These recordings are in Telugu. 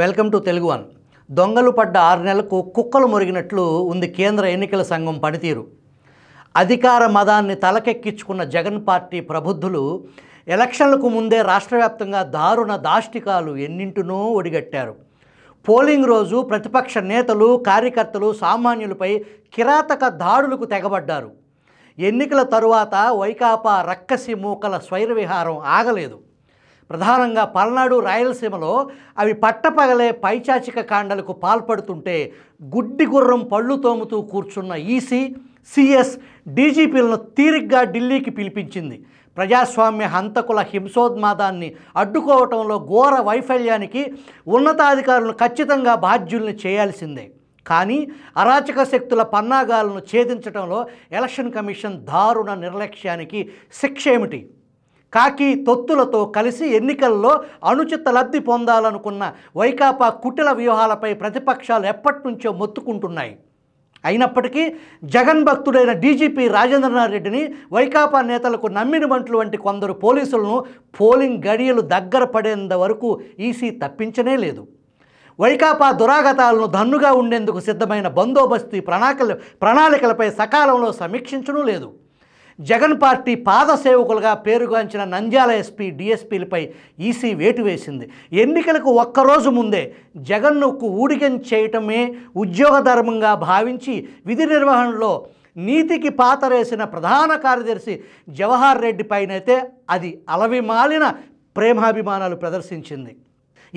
వెల్కమ్ టు తెలుగు వన్ దొంగలు పడ్డ ఆరు నెలలకు కుక్కలు మురిగినట్లు ఉంది కేంద్ర ఎన్నికల సంఘం పనితీరు అధికార మదాన్ని తలకెక్కించుకున్న జగన్ పార్టీ ప్రబుద్ధులు ఎలక్షన్లకు ముందే రాష్ట్రవ్యాప్తంగా దారుణ దాష్టికాలు ఎన్నింటినో ఒడిగట్టారు పోలింగ్ రోజు ప్రతిపక్ష నేతలు కార్యకర్తలు సామాన్యులపై కిరాతక దాడులకు తెగబడ్డారు ఎన్నికల తరువాత వైకాపా రక్కసి మూకల స్వైర విహారం ఆగలేదు ప్రధానంగా పల్నాడు రాయలసీమలో అవి పట్టపగలే పైచాచిక కాండలకు పాల్పడుతుంటే గుడ్డి గుర్రం పళ్ళు తోముతూ కూర్చున్న ఈసీ సిఎస్ డీజీపీలను తీరిగ్గా ఢిల్లీకి పిలిపించింది ప్రజాస్వామ్య హంతకుల హింసోద్మాదాన్ని అడ్డుకోవటంలో ఘోర వైఫల్యానికి ఉన్నతాధికారులను ఖచ్చితంగా బాధ్యుల్ని చేయాల్సిందే కానీ అరాచక శక్తుల పన్నాగాలను ఛేదించడంలో ఎలక్షన్ కమిషన్ దారుణ నిర్లక్ష్యానికి శిక్ష ఏమిటి కాకి తొత్తులతో కలిసి ఎన్నికల్లో అనుచిత లబ్ధి పొందాలనుకున్న వైకాపా కుటిల వ్యూహాలపై ప్రతిపక్షాలు ఎప్పటి నుంచో మొత్తుకుంటున్నాయి అయినప్పటికీ జగన్ భక్తుడైన డీజీపీ రాజేంద్రనాథ్ రెడ్డిని వైకాపా నేతలకు నమ్మిన బంట్లు వంటి కొందరు పోలీసులను పోలింగ్ గడియలు దగ్గర పడేంత వరకు ఈసీ తప్పించనే లేదు వైకాపా దురాగతాలను దన్నుగా ఉండేందుకు సిద్ధమైన బందోబస్తు ప్రణాళికలు ప్రణాళికలపై సకాలంలో సమీక్షించడం లేదు జగన్ పార్టీ పాద సేవకులుగా పేరుగాంచిన నంద్యాల ఎస్పీ డిఎస్పీలపై ఈసీ వేటు వేసింది ఎన్నికలకు ఒక్కరోజు ముందే జగన్నుకు ఊడికం చేయటమే ఉద్యోగ ధర్మంగా భావించి విధి నిర్వహణలో నీతికి పాతరేసిన ప్రధాన కార్యదర్శి జవహర్ రెడ్డి పైనైతే అది అలవిమాలిన ప్రేమాభిమానాలు ప్రదర్శించింది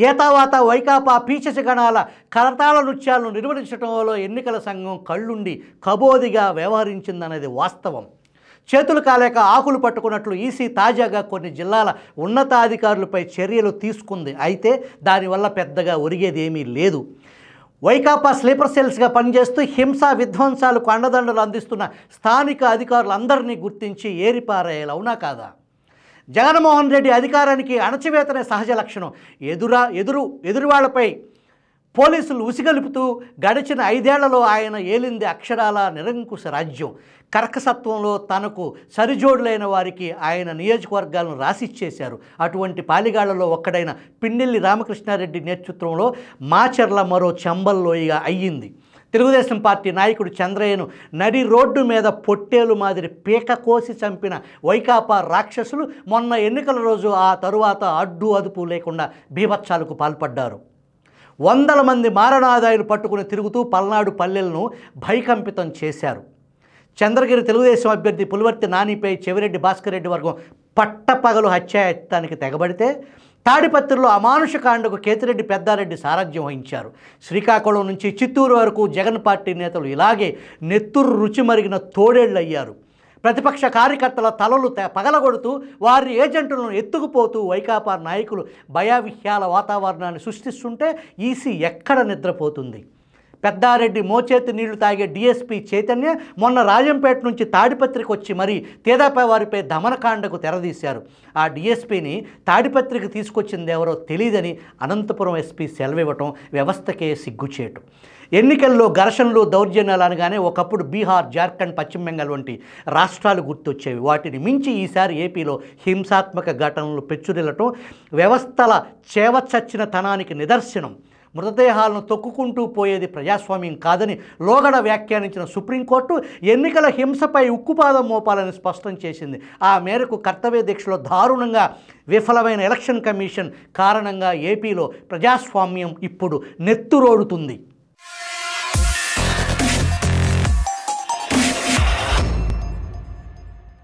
ఏతావాత వైకాపా పీచసి గణాల కరతాళ నృత్యాలను నిర్వహించడంలో ఎన్నికల సంఘం కళ్ళుండి కబోదిగా వ్యవహరించిందనేది వాస్తవం చేతులు కాలేక ఆకులు పట్టుకున్నట్లు ఈసీ తాజాగా కొన్ని జిల్లాల ఉన్నతాధికారులపై చర్యలు తీసుకుంది అయితే దానివల్ల పెద్దగా ఒరిగేది ఏమీ లేదు వైకాపా స్లీపర్ సెల్స్గా పనిచేస్తూ హింసా విధ్వంసాలకు అండదండలు అందిస్తున్న స్థానిక అధికారులందరినీ గుర్తించి ఏరిపారేయాలవునా కాదా జగన్మోహన్ రెడ్డి అధికారానికి అణచివేతనే సహజ లక్షణం ఎదురా ఎదురు ఎదురువాళ్లపై పోలీసులు ఉసిగలుపుతూ గడిచిన ఐదేళ్లలో ఆయన ఏలింది అక్షరాల నిరంకుశ రాజ్యం కర్కసత్వంలో తనకు సరిజోడులైన వారికి ఆయన నియోజకవర్గాలను రాసిచ్చేశారు అటువంటి పాలిగాళ్లలో ఒక్కడైన పిన్నెల్లి రామకృష్ణారెడ్డి నేతృత్వంలో మాచర్ల మరో చెంబల్లోయిగా అయ్యింది తెలుగుదేశం పార్టీ నాయకుడు చంద్రయ్యను నడి రోడ్డు మీద పొట్టేలు మాదిరి పీక కోసి చంపిన వైకాపా రాక్షసులు మొన్న ఎన్నికల రోజు ఆ తరువాత అడ్డు అదుపు లేకుండా భీభత్సాలకు పాల్పడ్డారు వందల మంది మారణాదాయులు పట్టుకుని తిరుగుతూ పల్నాడు పల్లెలను భయకంపితం చేశారు చంద్రగిరి తెలుగుదేశం అభ్యర్థి పులివర్తి నానిపై చెవిరెడ్డి భాస్కర్ రెడ్డి వర్గం పట్టపగలు హత్యాయత్నానికి తెగబడితే తాడిపత్రిలో అమానుష కాండకు కేతిరెడ్డి పెద్దారెడ్డి సారథ్యం వహించారు శ్రీకాకుళం నుంచి చిత్తూరు వరకు జగన్ పార్టీ నేతలు ఇలాగే నెత్తురు రుచి మరిగిన తోడేళ్ళు అయ్యారు ప్రతిపక్ష కార్యకర్తల తలలు పగలగొడుతూ వారి ఏజెంట్లను ఎత్తుకుపోతూ వైకాపా నాయకులు భయావిహ్యాల వాతావరణాన్ని సృష్టిస్తుంటే ఈసీ ఎక్కడ నిద్రపోతుంది పెద్దారెడ్డి మోచేతి నీళ్లు తాగే డిఎస్పీ చైతన్య మొన్న రాజంపేట నుంచి తాడిపత్రికి వచ్చి మరీ తేదాపై వారిపై దమనకాండకు తెరదీశారు ఆ డిఎస్పీని తాడిపత్రికి తీసుకొచ్చింది ఎవరో తెలియదని అనంతపురం ఎస్పీ సెలవివ్వటం వ్యవస్థకే సిగ్గుచేటు ఎన్నికల్లో ఘర్షణలు దౌర్జన్యాలు అనగానే ఒకప్పుడు బీహార్ జార్ఖండ్ పశ్చిమ బెంగాల్ వంటి రాష్ట్రాలు గుర్తొచ్చేవి వాటిని మించి ఈసారి ఏపీలో హింసాత్మక ఘటనలు పెచ్చురిల్లటం వ్యవస్థల చేవచచ్చిన తనానికి నిదర్శనం మృతదేహాలను తొక్కుకుంటూ పోయేది ప్రజాస్వామ్యం కాదని లోగడ వ్యాఖ్యానించిన సుప్రీంకోర్టు ఎన్నికల హింసపై ఉక్కుపాదం మోపాలని స్పష్టం చేసింది ఆ మేరకు కర్తవ్య దీక్షలో దారుణంగా విఫలమైన ఎలక్షన్ కమిషన్ కారణంగా ఏపీలో ప్రజాస్వామ్యం ఇప్పుడు నెత్తురోడుతుంది